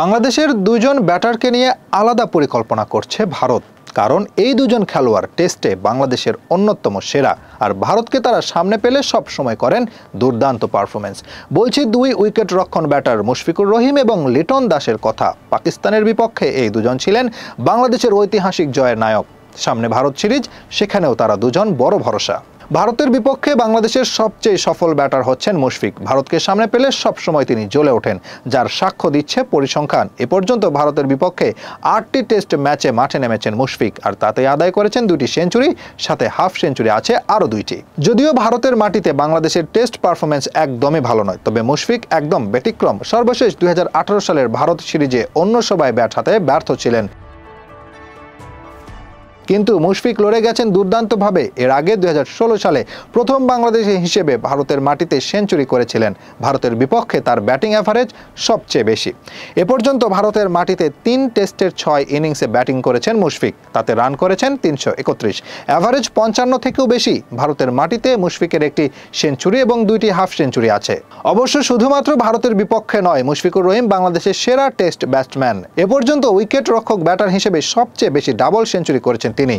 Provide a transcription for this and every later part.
বাংলাদেশের দুজন ব্যাটারকে নিয়ে আলাদা পরিকল্পনা করছে ভারত কারণ এই দুজন খেলোয়াড় টেস্টে বাংলাদেশের অন্যতম সেরা আর ভারতকে তারা সামনে পেলে সব সময় করেন দুর্দান্ত পারফরমেন্স বলছি দুই উইকেট রক্ষণ ব্যাটার মুশফিকুর রহিম এবং লিটন দাসের কথা পাকিস্তানের বিপক্ষে এই দুজন ছিলেন বাংলাদেশের ঐতিহাসিক জয়ের নায়ক সামনে ভারত সিরিজ সেখানেও তারা দুজন বড় ভরসা ভারতের বিপক্ষে বাংলাদেশের সবচেয়ে সফল ব্যাটার হচ্ছেন মুশফিক ভারতকে সামনে পেলে সবসময় তিনি জ্বলে ওঠেন যার সাক্ষ্য দিচ্ছে পরিসংখ্যান এ পর্যন্ত ভারতের বিপক্ষে আটটি টেস্ট ম্যাচে মাঠে নেমেছেন মুশফিক আর তাতে আদায় করেছেন দুটি সেঞ্চুরি সাথে হাফ সেঞ্চুরি আছে আরও দুইটি যদিও ভারতের মাটিতে বাংলাদেশের টেস্ট পারফরমেন্স একদমই ভালো নয় তবে মুশফিক একদম ব্যতিক্রম সর্বশেষ দুই সালের ভারত সিরিজে অন্য সবাই ব্যাট হাতে ব্যর্থ ছিলেন কিন্তু মুশফিক লড়ে গেছেন দুর্দান্তভাবে এর আগে দু সালে প্রথম বাংলাদেশি হিসেবে ভারতের মাটিতে সেঞ্চুরি করেছিলেন ভারতের বিপক্ষে তার ব্যাটিং অ্যাভারেজ সবচেয়ে বেশি এ পর্যন্ত ভারতের মাটিতে তিন টেস্টের ছয় ইনিংসে ব্যাটিং করেছেন মুশফিক তাতে রান করেছেন তিনশো একত্রিশ অ্যাভারেজ পঞ্চান্ন থেকেও বেশি ভারতের মাটিতে মুশফিকের একটি সেঞ্চুরি এবং দুইটি হাফ সেঞ্চুরি আছে অবশ্য শুধুমাত্র ভারতের বিপক্ষে নয় মুশফিকুর রহিম বাংলাদেশের সেরা টেস্ট ব্যাটসম্যান এ পর্যন্ত উইকেট রক্ষক ব্যাটার হিসেবে সবচেয়ে বেশি ডাবল সেঞ্চুরি করেছেন তিনি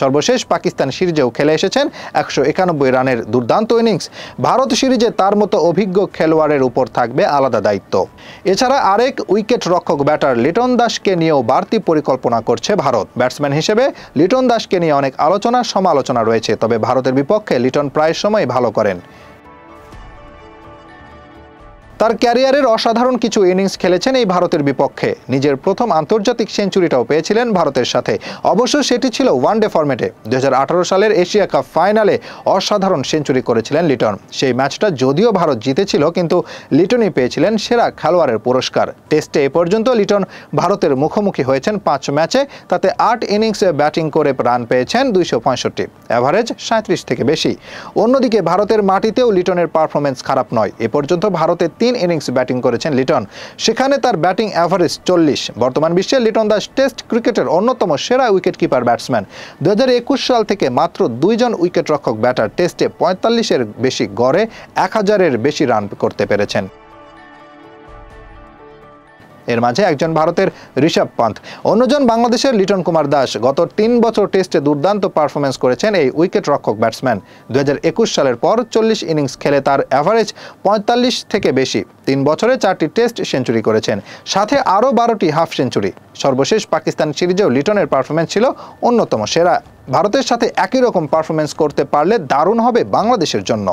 সর্বশেষ পাকিস্তান সিরিজেও খেলে এসেছেন একশো একানব্বই রানের দুর্দান্ত ইনিংস ভারত সিরিজে তার মতো অভিজ্ঞ খেলোয়াড়ের উপর থাকবে আলাদা দায়িত্ব এছাড়া আরেক উইকেট রক্ষক ব্যাটার লিটন দাসকে নিয়েও বাড়তি পরিকল্পনা করছে ভারত ব্যাটসম্যান হিসেবে লিটন দাসকে নিয়ে অনেক আলোচনা সমালোচনা রয়েছে তবে ভারতের বিপক্ষে লিটন প্রায় সময় ভালো করেন তার ক্যারিয়ারের অসাধারণ কিছু ইনিংস খেলেছেন এই ভারতের বিপক্ষে নিজের প্রথম আন্তর্জাতিক সেঞ্চুরিটাও পেয়েছিলেন ভারতের সাথে অবশ্য সেটি ছিল ওয়ানডে ফর্মেটে দু সালের এশিয়া কাপ ফাইনালে অসাধারণ সেঞ্চুরি করেছিলেন লিটন সেই ম্যাচটা যদিও ভারত জিতেছিল কিন্তু লিটনই পেয়েছিলেন সেরা খেলোয়াড়ের পুরস্কার টেস্টে এ পর্যন্ত লিটন ভারতের মুখোমুখি হয়েছেন পাঁচ ম্যাচে তাতে আট ইনিংসে ব্যাটিং করে রান পেয়েছেন দুইশো পঁয়ষট্টি অ্যাভারেজ সাঁত্রিশ থেকে বেশি অন্যদিকে ভারতের মাটিতেও লিটনের পারফরমেন্স খারাপ নয় এ পর্যন্ত ভারতের তিন তিন ইনিংস ব্যাটিং করেছেন লিটন সেখানে তার ব্যাটিং অ্যাভারেজ চল্লিশ বর্তমান বিশ্বে লিটন দাস টেস্ট ক্রিকেটের অন্যতম সেরা উইকেট কিপার ব্যাটসম্যান দু সাল থেকে মাত্র দুইজন উইকেট রক্ষক ব্যাটার টেস্টে পঁয়তাল্লিশের বেশি গড়ে এক হাজারের বেশি রান করতে পেরেছেন এর মাঝে একজন ভারতের ঋষভ পান্থ অন্যজন বাংলাদেশের লিটন কুমার দাস গত তিন বছর টেস্টে দুর্দান্ত পারফরমেন্স করেছেন এই উইকেট রক্ষক ব্যাটসম্যান দু সালের পর চল্লিশ ইনিংস খেলে তার অ্যাভারেজ পঁয়তাল্লিশ থেকে বেশি তিন বছরে চারটি টেস্ট সেঞ্চুরি করেছেন সাথে আরও বারোটি হাফ সেঞ্চুরি সর্বশেষ পাকিস্তান সিরিজেও লিটনের পারফরমেন্স ছিল অন্যতম সেরা ভারতের সাথে একই রকম পারফরমেন্স করতে পারলে দারুণ হবে বাংলাদেশের জন্য